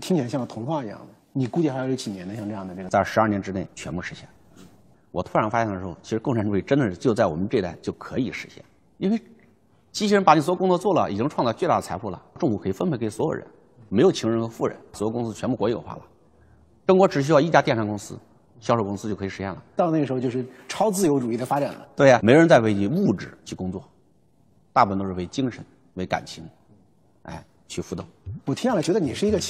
听起来像个童话一样的，你估计还要有几年呢？像这样的这个，在十二年之内全部实现。我突然发现的时候，其实共产主义真的是就在我们这代就可以实现，因为机器人把你所有工作做了，已经创造巨大的财富了，政府可以分配给所有人，没有穷人和富人，所有公司全部国有化了。中国只需要一家电商公司、销售公司就可以实现了。到那个时候就是超自由主义的发展了。对呀，没人再为你物质去工作，大部分都是为精神、为感情，哎，去奋斗。我听下来觉得你是一个。